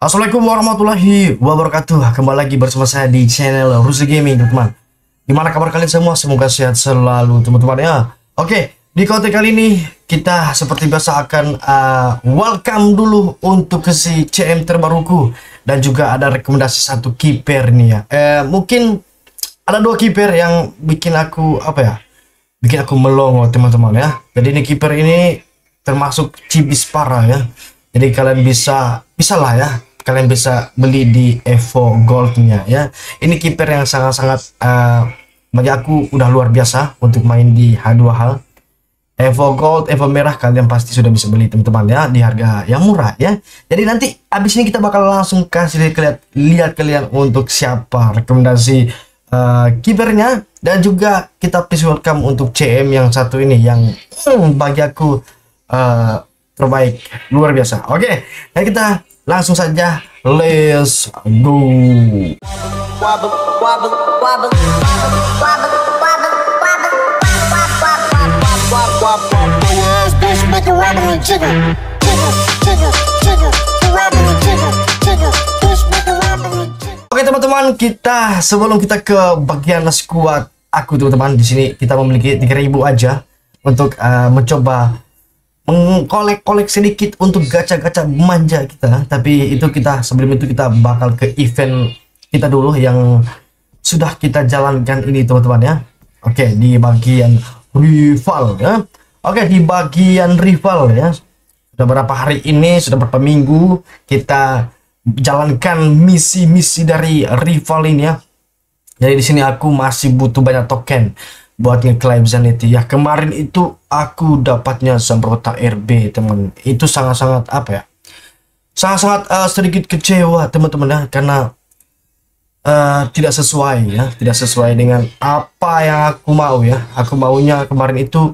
Assalamualaikum warahmatullahi wabarakatuh Kembali lagi bersama saya di channel Rusi Gaming teman-teman Gimana kabar kalian semua? Semoga sehat selalu teman-teman ya Oke, di konten kali ini kita seperti biasa akan uh, welcome dulu untuk ke si CM terbaruku Dan juga ada rekomendasi satu keeper nih ya eh, Mungkin ada dua keeper yang bikin aku apa ya Bikin aku melongo teman-teman ya Jadi ini keeper ini termasuk cibis parah ya jadi kalian bisa bisa lah ya kalian bisa beli di Evo Goldnya ya ini kiper yang sangat-sangat uh, bagi aku udah luar biasa untuk main di H2 hal Evo Gold, Evo Merah kalian pasti sudah bisa beli teman-teman ya di harga yang murah ya jadi nanti abis ini kita bakal langsung kasih lihat, lihat kalian untuk siapa rekomendasi uh, kipernya dan juga kita please welcome untuk CM yang satu ini yang hmm, bagi aku uh, terbaik luar biasa oke okay, dan kita langsung saja let's go Oke teman-teman, kita sebelum kita ke bagian squad aku teman-teman di sini kita memiliki 3000 aja untuk uh, mencoba mengkolek-kolek sedikit untuk gacha-gacha manja kita tapi itu kita sebelum itu kita bakal ke event kita dulu yang sudah kita jalankan ini teman-teman ya oke di bagian rival ya oke di bagian rival ya sudah berapa hari ini sudah berapa minggu kita jalankan misi-misi dari rival ini ya jadi di sini aku masih butuh banyak token buat ngeklaim Zenity ya kemarin itu aku dapatnya semprotan RB temen itu sangat-sangat apa ya sangat-sangat uh, sedikit kecewa teman-teman ya karena uh, tidak sesuai ya tidak sesuai dengan apa yang aku mau ya aku maunya kemarin itu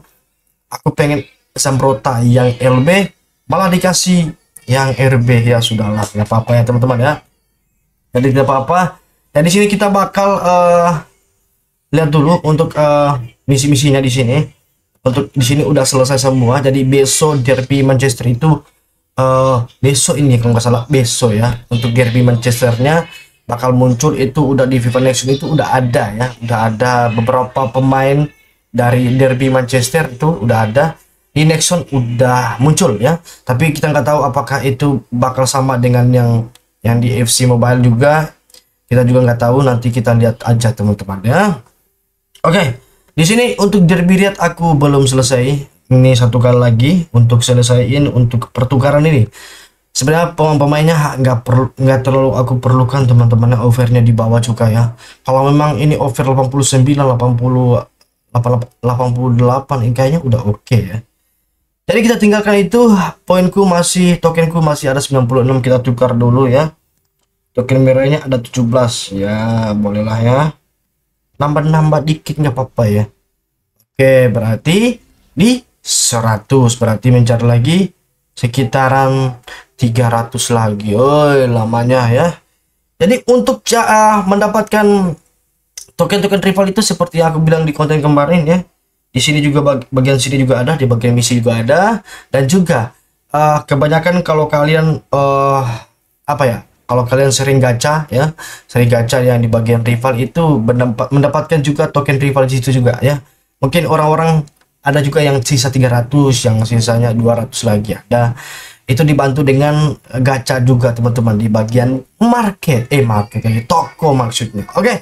aku pengen semprotan yang LB malah dikasih yang RB ya sudahlah nggak apa-apa ya teman-teman ya jadi tidak apa-apa dan di sini kita bakal uh, lihat dulu untuk uh, misi-misinya di sini untuk di sini udah selesai semua jadi besok derby Manchester itu uh, besok ini kalau nggak salah besok ya untuk derby Manchesternya bakal muncul itu udah di FIFA Nation itu udah ada ya udah ada beberapa pemain dari derby Manchester itu udah ada di Nexon udah muncul ya tapi kita nggak tahu apakah itu bakal sama dengan yang yang di FC Mobile juga kita juga nggak tahu nanti kita lihat aja teman-teman ya Oke, di sini untuk derby Riyadh aku belum selesai. Ini satu kali lagi untuk selesaiin untuk pertukaran ini. Sebenarnya pemain-pemainnya nggak perlu nggak terlalu aku perlukan teman-teman overnya di bawah juga ya. Kalau memang ini over 89, 80 88 kayaknya udah oke okay ya. Jadi kita tinggalkan itu, poinku masih tokenku masih ada 96 kita tukar dulu ya. Token merahnya ada 17 ya, bolehlah ya nambah-nambah dikit nggak apa-apa ya oke berarti di 100 berarti mencari lagi sekitaran 300 lagi oi lamanya ya jadi untuk uh, mendapatkan token-token rival itu seperti aku bilang di konten kemarin ya di sini juga bag bagian sini juga ada di bagian misi juga ada dan juga uh, kebanyakan kalau kalian uh, apa ya kalau kalian sering gacha ya sering gacha yang di bagian rival itu mendapatkan juga token rival di situ juga ya mungkin orang-orang ada juga yang sisa 300 yang sisanya 200 lagi ya nah, itu dibantu dengan gacha juga teman-teman di bagian market eh market kali toko maksudnya oke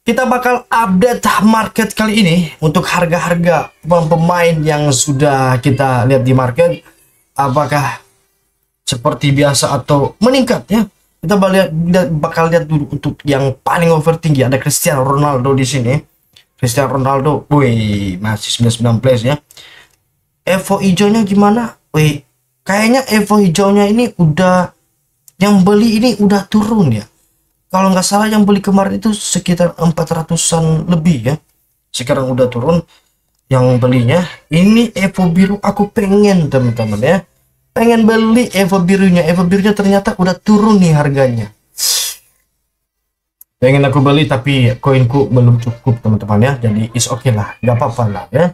kita bakal update market kali ini untuk harga-harga pemain yang sudah kita lihat di market apakah seperti biasa atau meningkat ya kita balik, bakal lihat dulu untuk yang paling over tinggi ada Cristiano Ronaldo di sini. Cristiano Ronaldo, woi masih 99 place ya. Evo hijaunya gimana? woi kayaknya Evo hijaunya ini udah yang beli ini udah turun ya. Kalau nggak salah yang beli kemarin itu sekitar 400-an lebih ya. Sekarang udah turun yang belinya. Ini Evo biru aku pengen teman-teman ya pengen beli Evo birunya Evo birunya ternyata udah turun nih harganya pengen aku beli tapi koinku belum cukup teman-teman ya jadi is okay lah nggak apa-apa lah ya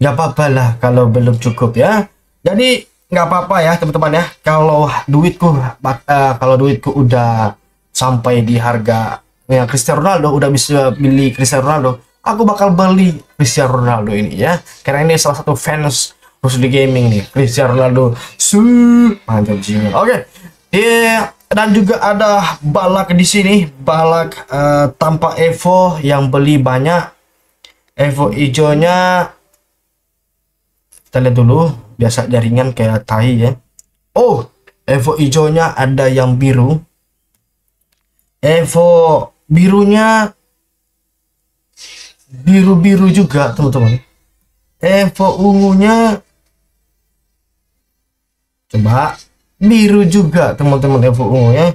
nggak apa-apa lah kalau belum cukup ya jadi nggak apa-apa ya teman-teman ya kalau duitku eh, kalau duitku udah sampai di harga ya Cristiano Ronaldo udah bisa beli Cristiano Ronaldo aku bakal beli Cristiano Ronaldo ini ya karena ini salah satu fans khusus di gaming nih Cristiano Ronaldo mantap jiwa oke okay. Iya, yeah. dan juga ada balak di sini balak uh, tanpa Evo yang beli banyak Evo hijaunya kita lihat dulu biasa jaringan kayak tai ya oh Evo hijaunya ada yang biru Evo birunya biru-biru juga teman-teman Evo ungunya coba biru juga teman-teman Evo ungu ya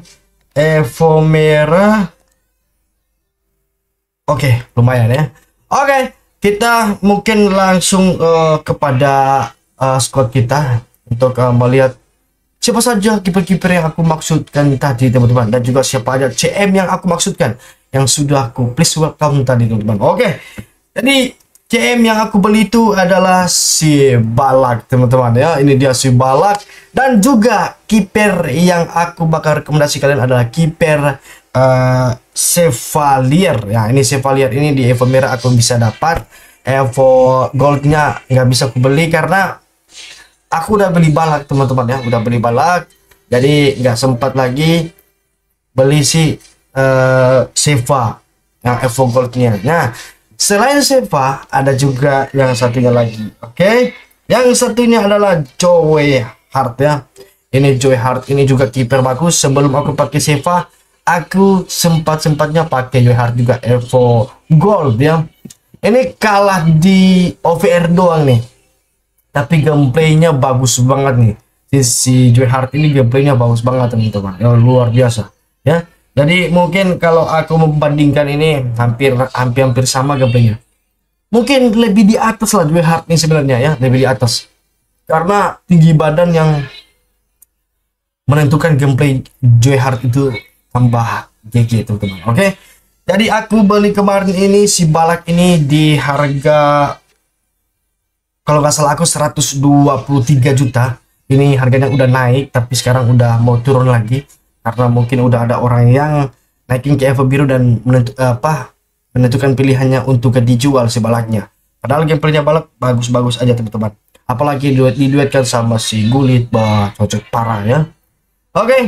Evo merah oke okay, lumayan ya oke okay, kita mungkin langsung uh, kepada uh, squad kita untuk uh, melihat siapa saja kiper-kiper yang aku maksudkan tadi teman-teman dan juga siapa aja CM yang aku maksudkan yang sudah aku please welcome tadi teman-teman oke okay. jadi CM yang aku beli itu adalah si Balak teman-teman ya ini dia si Balak dan juga kiper yang aku bakal rekomendasi kalian adalah kiper uh, eh, Sevalier ya ini Sevalier ini di Evo merah aku bisa dapat Evo goldnya nggak bisa aku beli karena aku udah beli Balak teman-teman ya udah beli Balak jadi nggak sempat lagi beli si uh, Seva yang Evo goldnya nah Selain Seva, ada juga yang satunya lagi. Oke, okay? yang satunya adalah Joey Hart ya. Ini Joey Hart ini juga kiper bagus. Sebelum aku pakai Seva, aku sempat sempatnya pakai Joey Hart juga Evo Gold ya. Ini kalah di OVR doang nih. Tapi gameplaynya bagus banget nih. Si, si Joey Hart ini gameplaynya bagus banget teman-teman. Ya, luar biasa ya jadi mungkin kalau aku membandingkan ini hampir hampir hampir sama gameplaynya. Mungkin lebih di atas lah dua hard ini sebenarnya ya, lebih di atas. Karena tinggi badan yang menentukan gameplay Joy Hart itu tambah GG teman-teman. Oke. Okay? Jadi aku beli kemarin ini si balak ini di harga kalau nggak salah aku 123 juta. Ini harganya udah naik tapi sekarang udah mau turun lagi karena mungkin udah ada orang yang naikin ke Evo biru dan menentu, apa menentukan pilihannya untuk dijual si balaknya. Padahal gameplaynya balak bagus-bagus aja teman-teman. Apalagi duet diduetkan sama si Gulit, bah cocok parah ya. Oke, okay.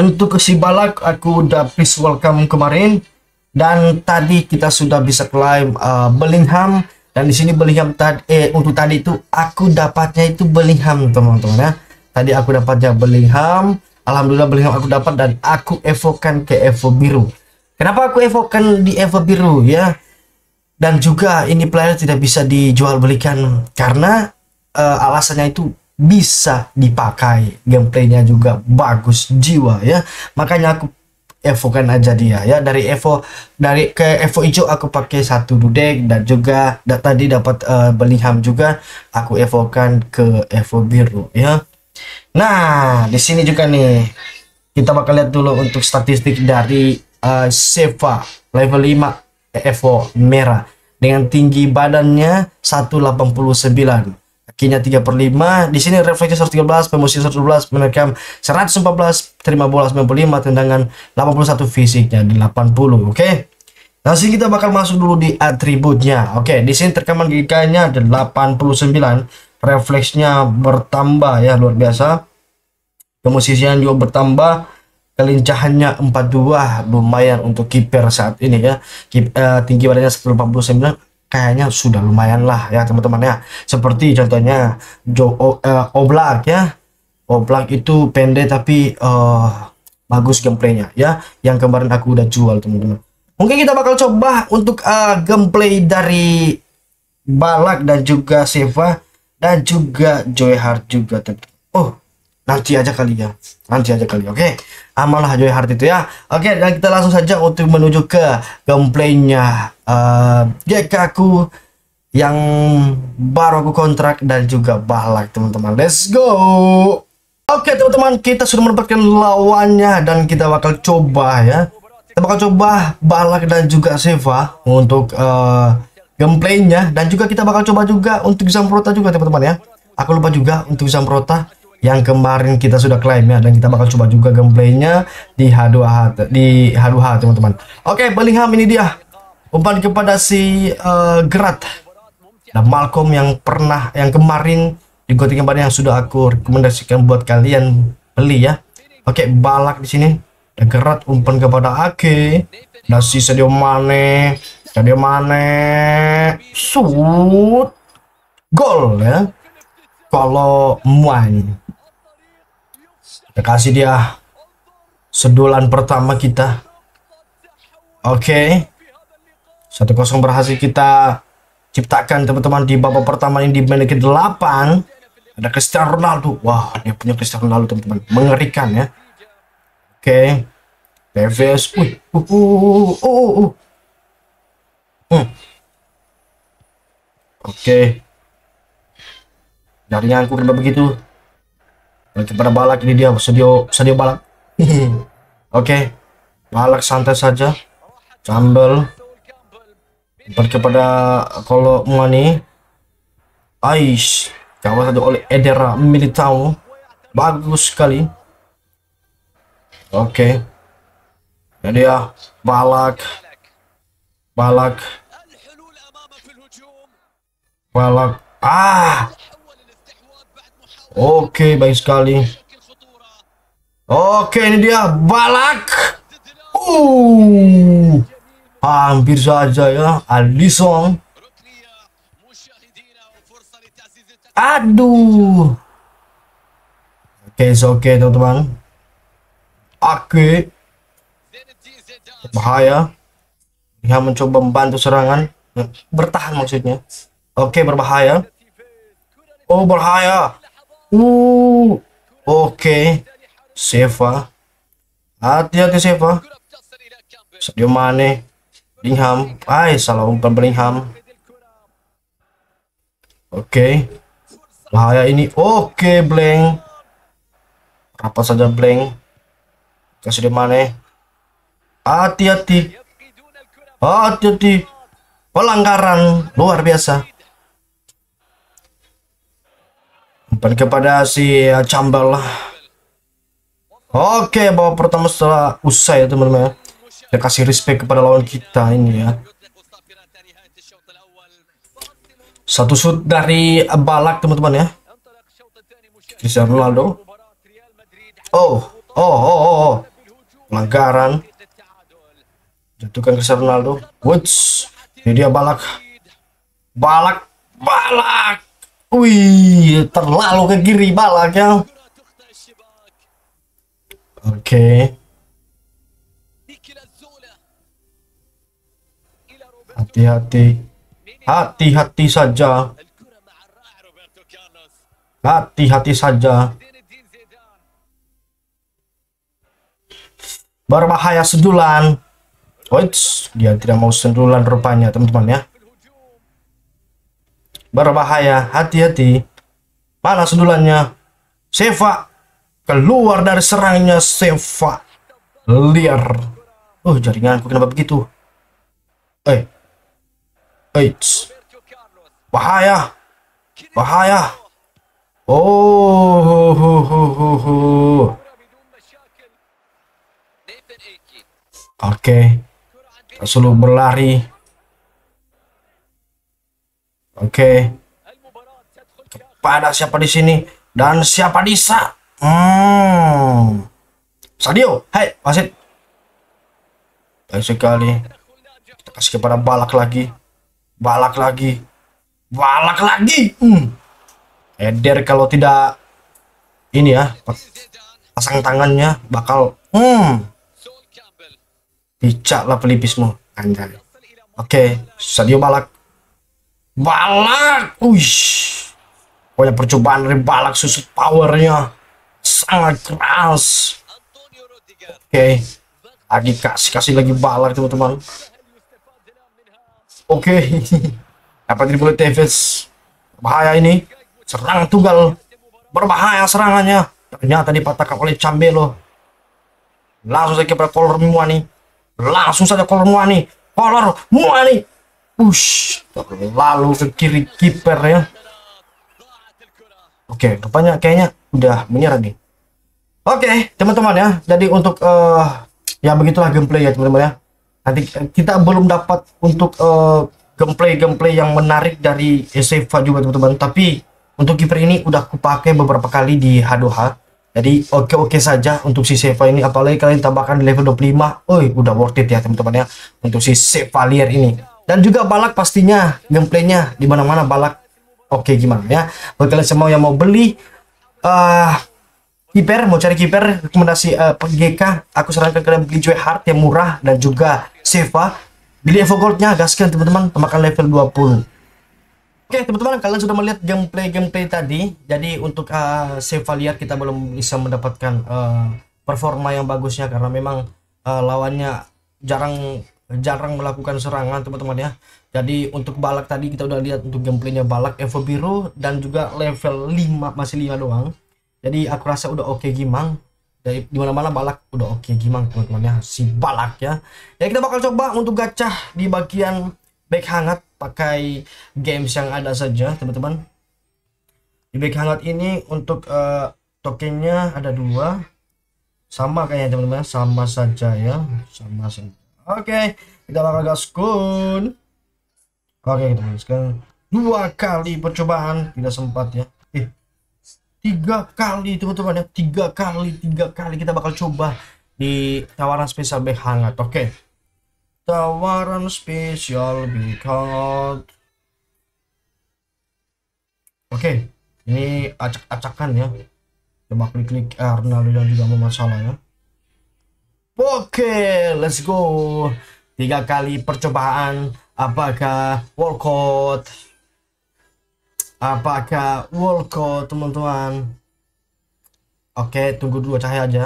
untuk si balak aku udah please welcome kemarin dan tadi kita sudah bisa climb uh, Bellingham dan di sini Bellingham tadi eh untuk tadi itu aku dapatnya itu Bellingham teman-teman ya. Tadi aku dapatnya Bellingham Alhamdulillah beliau aku dapat dan aku evokan ke Evo biru. Kenapa aku evokan di Evo biru ya? Dan juga ini player tidak bisa dijual belikan karena uh, alasannya itu bisa dipakai. Gameplaynya juga bagus jiwa ya. Makanya aku evokan aja dia ya dari Evo dari ke Evo hijau aku pakai satu dudek dan juga da, tadi dapat uh, eh, ham juga aku evokan ke Evo biru ya Nah, di sini juga nih kita bakal lihat dulu untuk statistik dari uh, Seva level 5 EVO merah dengan tinggi badannya 189 kakinya 3 per 5 di sini refleksi 113 pemusi 112 menerkam 114 terima bola 95 tendangan 81 fisiknya di 80 oke okay? nah sini kita bakal masuk dulu di atributnya oke okay, di sini terkaman giganya ada 89 refleksnya bertambah ya luar biasa kemusisian juga bertambah kelincahannya 42 lumayan untuk kiper saat ini ya Keep, uh, eh, tinggi badannya 149 kayaknya sudah lumayan lah ya teman-teman ya seperti contohnya Jo uh, Oblak ya Oblak itu pendek tapi uh, bagus gameplaynya ya yang kemarin aku udah jual teman-teman mungkin kita bakal coba untuk uh, gameplay dari Balak dan juga Seva dan juga Joy Hart juga oh nanti aja kali ya nanti aja kali oke okay? amalah Joy Hart itu ya oke okay, dan kita langsung saja untuk menuju ke gameplaynya uh, aku yang baru aku kontrak dan juga balak teman-teman let's go oke okay, teman-teman kita sudah mendapatkan lawannya dan kita bakal coba ya kita bakal coba balak dan juga Seva untuk uh, gameplaynya dan juga kita bakal coba juga untuk Zamprota juga teman-teman ya aku lupa juga untuk Zamprota yang kemarin kita sudah klaim ya dan kita bakal coba juga gameplaynya di h 2 di h 2 teman-teman oke Bellingham ini dia umpan kepada si uh, eh, Gerat dan Malcolm yang pernah yang kemarin di Gotting kemarin yang sudah aku rekomendasikan buat kalian beli ya oke Balak di sini dan Gerat umpan kepada Ake dan si Sadio Mane Sadio mana shoot gol ya kalau muan kasih dia sedulan pertama kita oke okay. 1-0 berhasil kita ciptakan teman-teman di babak pertama ini di menit ke-8 ada Cristiano Ronaldo wah dia punya Cristiano Ronaldo teman-teman mengerikan ya oke okay. Davis uh, uh, uh, uh, uh, uh. Hmm. Oke. Okay. Dari aku begitu. Oke, pada balak ini dia, sedio sedio balak. Oke. Okay. Balak santai saja. Cambel. Empat kepada kalau Mani. Ais. Kawan satu oleh Edera Militao. Bagus sekali. Oke. Okay. Jadi ya, balak Balak, balak, ah oke okay, baik sekali oke okay, ini dia balak uh hampir saja ya Alisson aduh oke okay, oke okay, teman-teman oke okay. bahaya yang mencoba membantu serangan bertahan maksudnya. Oke, okay, berbahaya. Oh, berbahaya. Uh. Oke. Okay. Seva. Hati-hati Seva. Sadio Mane. Bellingham. Ay, salah umpan Bellingham. Oke. Okay. Bahaya ini. Oke, okay, blank. Apa saja blank. Kasih di mana? Hati-hati. Oh, jadi pelanggaran luar biasa. Umpan kepada si Cambal Oke, bawa pertama setelah usai ya teman-teman. Dia ya. kasih respect kepada lawan kita ini ya. Satu shoot dari Balak teman-teman ya. Cristiano Ronaldo. Oh, oh, oh, oh, oh. Jatuhkan ke Ronaldo. Woods. Ini dia balak. Balak. Balak. Wih, terlalu ke kiri balak ya, Oke. Okay. Hati-hati. Hati-hati saja. Hati-hati saja. Berbahaya sedulan. Hoits, dia tidak mau sendulan rupanya, teman-teman ya. Berbahaya, hati-hati. Mana sendulannya? Seva keluar dari serangnya Seva. Liar. Oh, jaringanku kenapa begitu? Eh. Eits. Bahaya. Bahaya. Oh. Ho, ho, ho, ho. Okay selalu berlari. Oke. Okay. Kepada siapa di sini dan siapa bisa? Hmm. Sadio, hai, wasit. Baik sekali. Kita kasih kepada Balak lagi. Balak lagi. Balak lagi. Hmm. Eder kalau tidak ini ya pasang tangannya bakal hmm Hijaklah pelipismu. Anjay. Oke, okay. Sadio Balak. Balak! Uish. Pokoknya percobaan dari Balak susut powernya. Sangat keras. Oke. Okay. Lagi kasih-kasih lagi Balak, teman-teman. Oke. Okay. Dapat dribble Davis. Bahaya ini. serangan tunggal. Berbahaya serangannya. Ternyata dipatahkan oleh Cambelo. Langsung saja kepada Kolor nih langsung saja kolor mua nih kolor mua nih push terlalu ke kiri kiper ya oke rupanya kayaknya udah menyerah nih oke teman-teman ya jadi untuk uh, ya begitulah gameplay ya teman-teman ya nanti kita belum dapat untuk uh, eh, gameplay gameplay yang menarik dari Seva juga teman-teman tapi untuk kiper ini udah kupakai beberapa kali di h 2 jadi oke-oke saja untuk si Seva ini apalagi kalian tambahkan di level 25 Oi, udah worth it ya teman-teman ya untuk si Sevalier ini dan juga balak pastinya gameplaynya di mana-mana balak oke okay, gimana ya buat kalian semua yang mau beli uh, kiper mau cari kiper rekomendasi uh, eh, PGK. aku sarankan kalian beli Joy Heart yang murah dan juga Seva beli Evo Goldnya gaskan teman-teman tambahkan level 20 Oke okay, teman-teman kalian sudah melihat gameplay gameplay tadi jadi untuk uh, ah, Chevalier kita belum bisa mendapatkan uh, performa yang bagusnya karena memang uh, lawannya jarang jarang melakukan serangan teman-teman ya jadi untuk balak tadi kita udah lihat untuk gameplaynya balak Evo biru dan juga level 5 masih 5 doang jadi aku rasa udah oke okay, gimang dari di mana-mana balak udah oke okay, gimang teman-teman ya si balak ya ya kita bakal coba untuk gacah di bagian back hangat pakai games yang ada saja teman-teman di back hangout ini untuk uh, tokennya ada dua sama kayaknya teman-teman sama saja ya sama saja oke okay, kita bakal gaskun oke okay, teman-teman dua kali percobaan tidak sempat ya eh tiga kali teman-teman ya tiga kali tiga kali kita bakal coba di tawaran spesial back hangout oke okay. Tawaran spesial special because Oke, okay, ini acak-acakan ya. Coba klik-klik karena -klik dan juga mau masalah ya. Oke, okay, let's go. Tiga kali percobaan. Apakah Code? Apakah Code, teman-teman? Oke, okay, tunggu dua cahaya aja.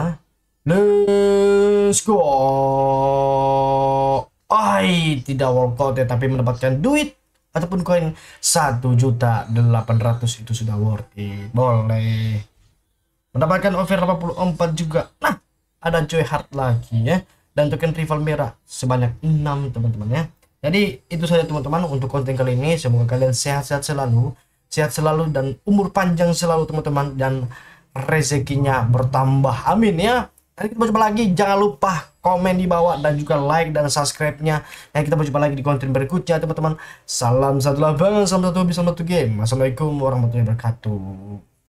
Let's go. Ai tidak workout ya tapi mendapatkan duit ataupun koin satu juta delapan ratus itu sudah worth it boleh mendapatkan over 84 juga nah ada joy heart lagi ya dan token rival merah sebanyak 6 teman-teman ya jadi itu saja teman-teman untuk konten kali ini semoga kalian sehat-sehat selalu sehat selalu dan umur panjang selalu teman-teman dan rezekinya bertambah amin ya Nanti kita berjumpa lagi. Jangan lupa komen di bawah dan juga like dan subscribe-nya. Nah, kita berjumpa lagi di konten berikutnya, teman-teman. Salam satu lapangan, salam satu hobi, salam satu game. Assalamualaikum warahmatullahi wabarakatuh.